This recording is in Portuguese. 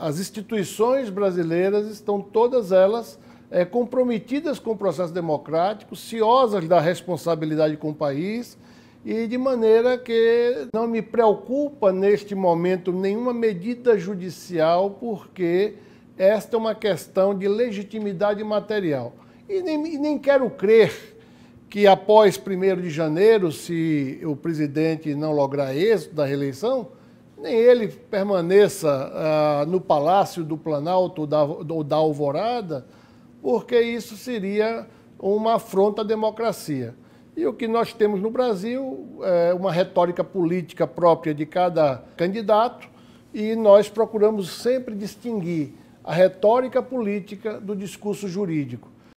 as instituições brasileiras estão todas elas é, comprometidas com o processo democrático, ciosas da responsabilidade com o país e de maneira que não me preocupa neste momento nenhuma medida judicial, porque esta é uma questão de legitimidade material. E nem, nem quero crer que após 1 de janeiro, se o presidente não lograr êxito da reeleição, nem ele permaneça uh, no Palácio do Planalto ou da, ou da Alvorada, porque isso seria uma afronta à democracia. E o que nós temos no Brasil é uma retórica política própria de cada candidato, e nós procuramos sempre distinguir a retórica política do discurso jurídico.